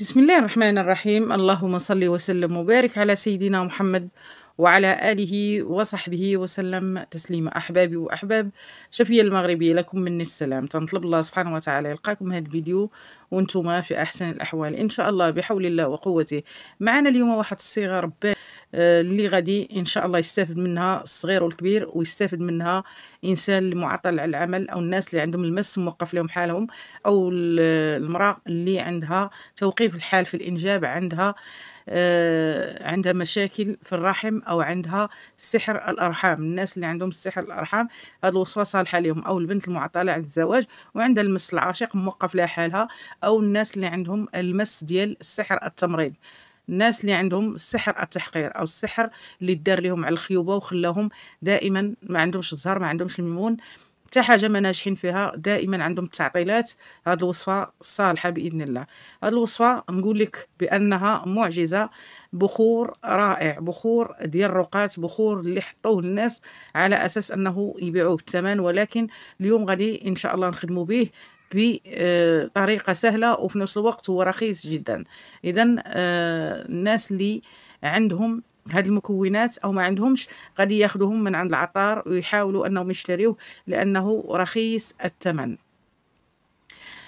بسم الله الرحمن الرحيم اللهم صل وسلم وبارك على سيدنا محمد وعلى آله وصحبه وسلم تسليما أحبابي وأحباب شفية المغربية لكم مني السلام تنطلب الله سبحانه وتعالى يلقاكم هذا الفيديو وانتم في أحسن الأحوال إن شاء الله بحول الله وقوته معنا اليوم واحد الصيغة ربان آه، اللي غادي ان شاء الله يستافد منها الصغير والكبير ويستافد منها انسان المعطل على العمل او الناس اللي عندهم المس موقف لهم حالهم او المراه اللي عندها توقيف الحال في الانجاب عندها آه عندها مشاكل في الرحم او عندها سحر الارحام الناس اللي عندهم سحر الارحام هاد الوصفه صالحه لهم او البنت المعطله عند الزواج وعندها المس العاشق موقف لها حالها او الناس اللي عندهم المس ديال السحر التمريض الناس اللي عندهم سحر التحقير او السحر اللي دار لهم على الخيوبه وخلاهم دائما ما عندهمش الزهر ما عندهمش الميمون حتى حاجه ما ناجحين فيها دائما عندهم التعطيلات هذه الوصفه صالحه باذن الله هذه الوصفه نقول لك بانها معجزه بخور رائع بخور ديال الرقات بخور اللي حطوه الناس على اساس انه يبيعوه بثمن ولكن اليوم غادي ان شاء الله نخدموا به بطريقه سهله وفي نفس الوقت هو رخيص جدا اذا آه، الناس اللي عندهم هاد المكونات او ما عندهمش غادي ياخذوهم من عند العطار ويحاولوا انهم يشتريوه لانه رخيص الثمن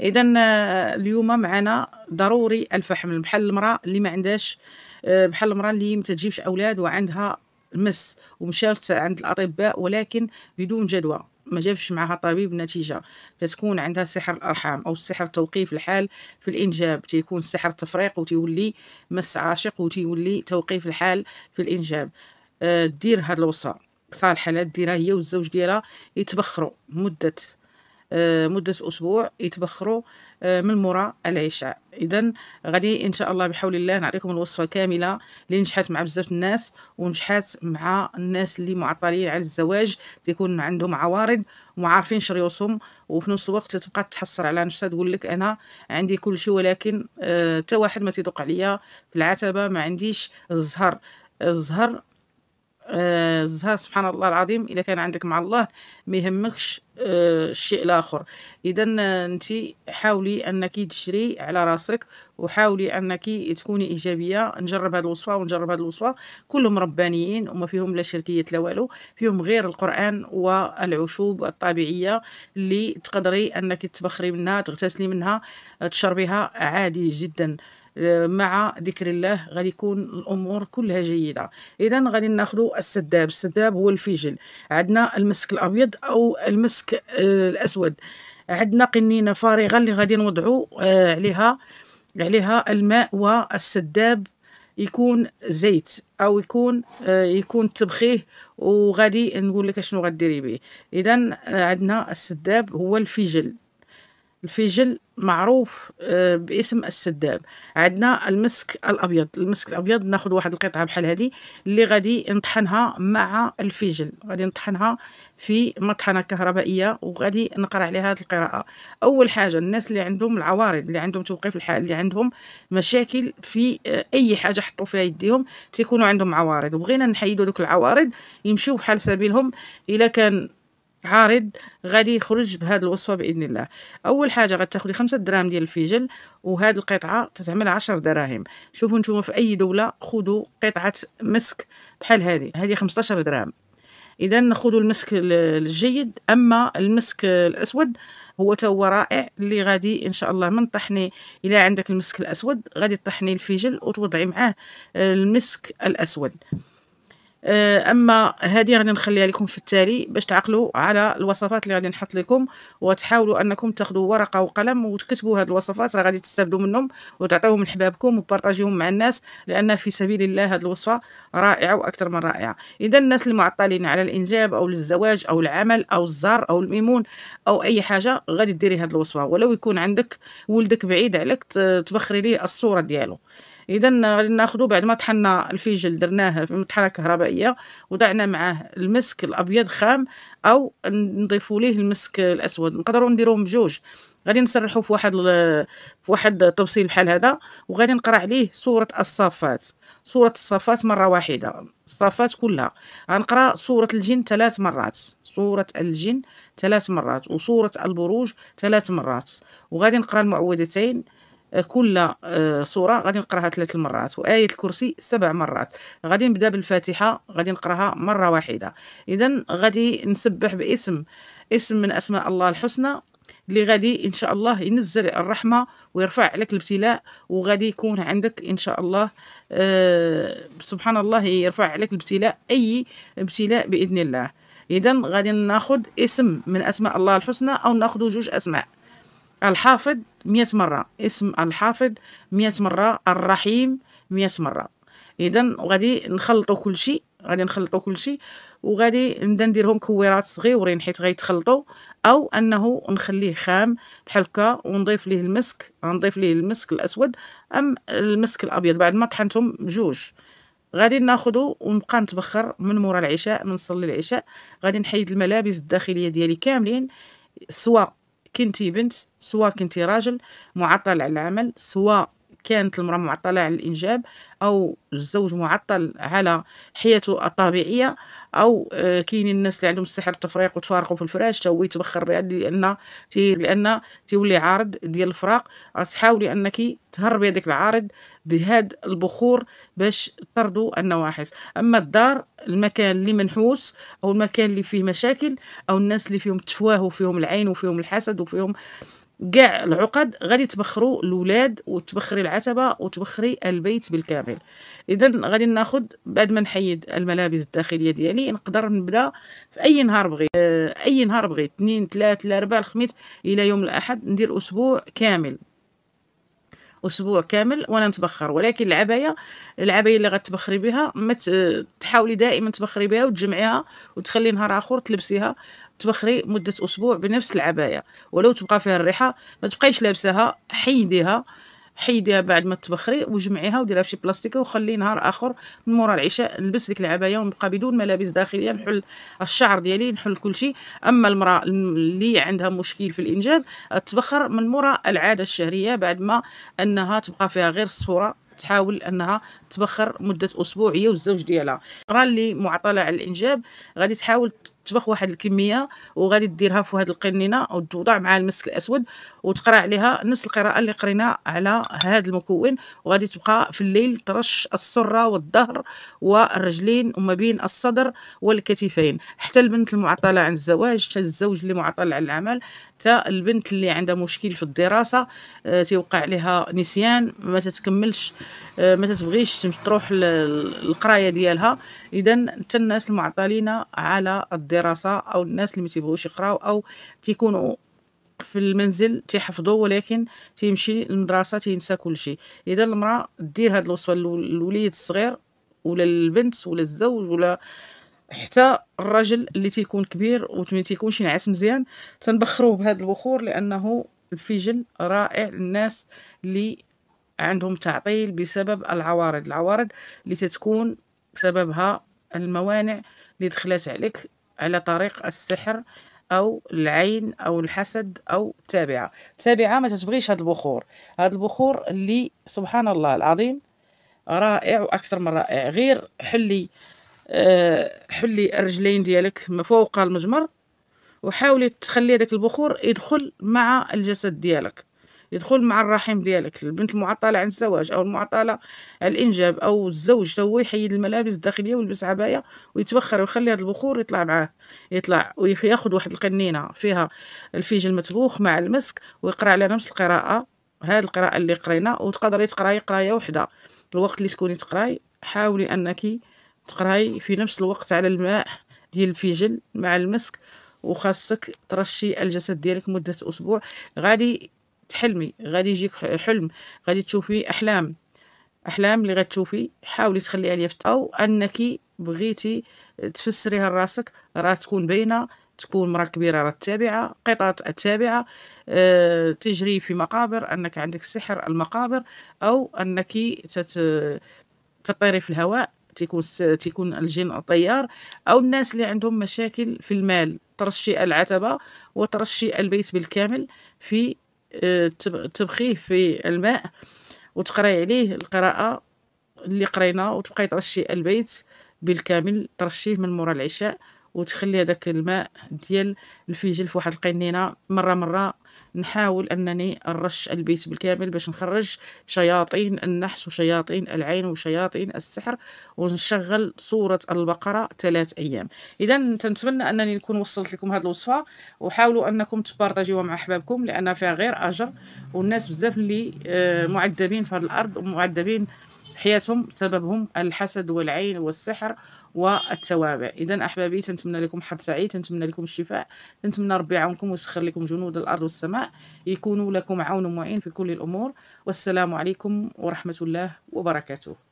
اذا آه، اليوم معنا ضروري الفحم بحال المراه اللي ما عندهاش آه، بحال المراه اللي ما تجيبش اولاد وعندها مس ومشات عند الاطباء ولكن بدون جدوى ما جابش معها طبيب نتيجة تتكون عندها سحر الأرحام أو سحر توقيف الحال في الإنجاب تيكون سحر تفريق وتيولي مس عاشق وتيولي توقيف الحال في الإنجاب أه دير هاد الوصفة صالحة لا ديرها هي والزوج ديالها يتبخروا مدة أه مدة أسبوع يتبخروا آه، من مورا العشاء اذا غادي ان شاء الله بحول الله نعطيكم الوصفه كامله اللي نجحت مع بزاف الناس ونجحات مع الناس اللي معطلين على الزواج تيكون عندهم عوارض وعارفين شريوسهم وفي نفس الوقت تبقى تحصر على نفسها تقول لك انا عندي كل شيء ولكن آه، حتى واحد ما تيدق عليا في العتبه ما عنديش الزهر الزهر آه سبحان الله العظيم اذا كان عندك مع الله ما يهمكش آه الشيء الاخر اذا آه، انت حاولي انك تجري على راسك وحاولي انك تكوني ايجابيه نجرب هذه الوصفه ونجرب هذه الوصفه كلهم ربانيين وما فيهم لا شركيه لا والو فيهم غير القران والعشوب الطبيعيه اللي تقدري انك تبخري منها تغتسلي منها تشربيها عادي جدا مع ذكر الله غادي يكون الامور كلها جيده اذا غادي ناخذ السداب السداب هو الفيجل عندنا المسك الابيض او المسك آه، الاسود عندنا قنينه فارغه اللي غادي نوضعوا آه، عليها عليها الماء والسداب يكون زيت او يكون آه، يكون تبخيه وغادي نقول لك شنو غديري به اذا عندنا السداب هو الفجل الفجل معروف آه، باسم السداب عندنا المسك الابيض المسك الابيض ناخذ واحد القطعه بحال هذه اللي غادي نطحنها مع الفجل غادي نطحنها في مطحنه كهربائيه وغادي نقرا عليها هذه القراءه اول حاجه الناس اللي عندهم العوارض اللي عندهم توقيف الحال اللي عندهم مشاكل في آه، اي حاجه حطوا فيها يديهم تيكونوا عندهم عوارض وبغينا نحيدوا دوك العوارض يمشيو بحال سبيلهم الا كان عارض غادي يخرج بهذه الوصفه باذن الله اول حاجه غتاخدي خمسة دراهم ديال الفيجل وهاد القطعه تتعمل عشر دراهم شوفوا نتوما في اي دوله خذوا قطعه مسك بحال هذه هذه 15 درهم اذا خذوا المسك الجيد اما المسك الاسود هو تا هو رائع اللي غادي ان شاء الله من طحني الى عندك المسك الاسود غادي تطحني الفيجل وتوضعي معاه المسك الاسود آه، اما هذه غادي نخليها لكم في التالي باش تعقلوا على الوصفات اللي غادي نحط لكم وتحاولوا انكم تاخذوا ورقه وقلم وتكتبوا هذه الوصفات راه غادي تستافدوا منهم وتعطيوهم لحبابكم وبارطاجيوهم مع الناس لان في سبيل الله هذه الوصفه رائعه واكثر من رائعه اذا الناس المعطلين معطلين على الانجاب او الزواج او العمل او الزار او الميمون او اي حاجه غادي ديري هذه الوصفه ولو يكون عندك ولدك بعيد عليك تبخري ليه الصوره ديالو اذا غادي ناخذه بعد ما طحنا الفيجل درناه في مطحنه كهربائيه وضعنا معاه المسك الابيض خام او نضيفوا ليه المسك الاسود نقدروا نديروهم بجوج غادي نسرحو في واحد في واحد التبصيل بحال هذا وغادي نقرا عليه سوره الصافات سوره الصافات مره واحده الصافات كلها غنقرا سوره الجن ثلاث مرات سوره الجن ثلاث مرات وسوره البروج ثلاث مرات وغادي نقرا المعوذتين كل سوره آه، غادي نقراها ثلاث مرات وايه الكرسي سبع مرات غادي نبدا بالفاتحه غادي نقراها مره واحده اذا غادي نسبح باسم اسم من اسماء الله الحسنى اللي غادي ان شاء الله ينزل الرحمه ويرفع عليك الابتلاء وغادي يكون عندك ان شاء الله أه سبحان الله يرفع عليك الابتلاء اي ابتلاء باذن الله اذا غادي ناخد اسم من اسماء الله الحسنى او ناخد جوج اسماء الحافظ مئة مرة اسم الحافظ مئة مرة الرحيم مئة مرة اذا غادي نخلطو كل شيء غادي نخلطو كل شيء وغادي نبدا نديرهم كويرات صغيورين حيت غيتخلطوا او انه نخليه خام بحال هكا ونضيف ليه المسك غنضيف ليه المسك الاسود ام المسك الابيض بعد ما طحنتهم بجوج غادي ناخدو ونبقى نتبخر من مورا العشاء من نصلي العشاء غادي نحيد الملابس الداخليه ديالي كاملين سواء كنتي بنت سواء كنتي راجل معطل على العمل سواء كانت المرأة معطلة على الإنجاب أو الزوج معطل على حياته الطبيعية أو آه، كاينين الناس اللي عندهم السحر التفريق وتفارقوا في الفراش تا هو يتبخر بها لأن لأن تيولي عارض ديال الفراق تحاولي أنك تهربي هذاك العارض بهاد البخور باش تطردوا النواحس أما الدار المكان اللي منحوس أو المكان اللي فيه مشاكل أو الناس اللي فيهم تفواه وفيهم العين وفيهم الحسد وفيهم كاع العقد غادي تبخروا الاولاد وتبخري العتبه وتبخري البيت بالكامل اذا غادي ناخذ بعد ما نحيد الملابس الداخليه ديالي نقدر نبدا في اي نهار بغيت اي نهار بغيت اثنين ثلاث الاربع الخميس الى يوم الاحد ندير اسبوع كامل اسبوع كامل وانا نتبخر ولكن العبايه العبايه اللي غتبخري بها ما تحاولي دائما تبخري بها وتجمعيها وتخلي نهار اخر تلبسيها تبخري مده اسبوع بنفس العبايه ولو تبقى فيها الريحه ما تبقايش لابساها حيديها حيديها بعد ما تبخري وجمعيها وديرها في شي بلاستيكه وخلي نهار اخر من مورا العشاء نلبس لك العبايه ونبقى بدون ملابس داخليه نحل الشعر ديالي نحل كل شيء اما المراه اللي عندها مشكل في الانجاب تبخر من مورا العاده الشهريه بعد ما انها تبقى فيها غير الصوره تحاول انها تبخر مده اسبوع هي والزوج ديالها المراه اللي معطله على الانجاب غادي تحاول تبخ واحد الكميه وغادي ديرها في واحد القنينه وتوضع مع المسك الاسود وتقرا عليها نفس القراءه اللي قرينا على هذا المكون وغادي تبقى في الليل ترش السره والظهر والرجلين وما بين الصدر والكتفين حتى البنت المعطله عن الزواج حتى الزوج اللي معطل على العمل حتى البنت اللي عندها مشكل في الدراسه آه، تيوقع عليها نسيان ما تتكملش آه، ما تتبغيش تروح للقرايه ديالها اذا حتى الناس المعطلين على الدراسة الدراسه او الناس اللي ما تيبغوش يقراو او تيكونوا في المنزل تيحفظوا ولكن تيمشي للمدرسه تينسى كل شيء اذا المراه دير هاد الوصفه للوليد الصغير ولا البنت ولا الزوج ولا حتى الرجل اللي تيكون كبير وما تيكونش ينعس مزيان تنبخروه بهاد البخور لانه الفجل رائع للناس اللي عندهم تعطيل بسبب العوارض العوارض اللي تتكون سببها الموانع اللي دخلت عليك على طريق السحر او العين او الحسد او التابعه التابعه ما تتبغيش هاد البخور هاد البخور اللي سبحان الله العظيم رائع واكثر من رائع غير حلي أه حلي الرجلين ديالك فوق المجمر وحاولي تخلي هذاك البخور يدخل مع الجسد ديالك يدخل مع الرحم ديالك البنت المعطله عن الزواج او المعطله على الانجاب او الزوج هو يحيد الملابس الداخليه ويلبس عبايه ويتوخر ويخلي هذا البخور يطلع معاه يطلع وياخذ واحد القنينه فيها الفيج المطبوخ مع المسك ويقرا على نفس القراءه هذه القراءه اللي قرينا وتقدر تقراي قرايه وحده الوقت اللي تكوني تقراي حاولي انك تقراي في نفس الوقت على الماء ديال الفيجل مع المسك وخاصك ترشي الجسد ديالك مده اسبوع غادي تحلمي غادي يجيك حلم غادي تشوفي احلام احلام اللي غتشوفي حاولي تخليها ليا او انك بغيتي تفسريها لراسك راه تكون باينه تكون مرا كبيره راه تابعه قطط تابعه أه تجري في مقابر انك عندك سحر المقابر او انك تت... تطيري في الهواء تيكون تيكون الجن طيار او الناس اللي عندهم مشاكل في المال ترشي العتبه وترشي البيت بالكامل في تبخيه في الماء وتقراي عليه القراءة اللي قرينا وتبقاي ترشي البيت بالكامل ترشيه من مورا العشاء وتخلي هذاك الماء ديال الفيجل في واحد القنينه مره مره نحاول انني نرش البيت بالكامل باش نخرج شياطين النحس وشياطين العين وشياطين السحر ونشغل صوره البقره ثلاث ايام اذا تنتمنى انني نكون وصلت لكم هذه الوصفه وحاولوا انكم تبارطاجيوها مع احبابكم لان فيها غير اجر والناس بزاف اللي آه، معذبين في هذه الارض ومعذبين حياتهم سببهم الحسد والعين والسحر والتوابع اذا احبابي تنتمنى لكم حظ سعيد تنتمنى لكم الشفاء تنتمنى ربي يعاونكم ويسخر لكم جنود الارض والسماء يكونوا لكم عون ومعين في كل الامور والسلام عليكم ورحمه الله وبركاته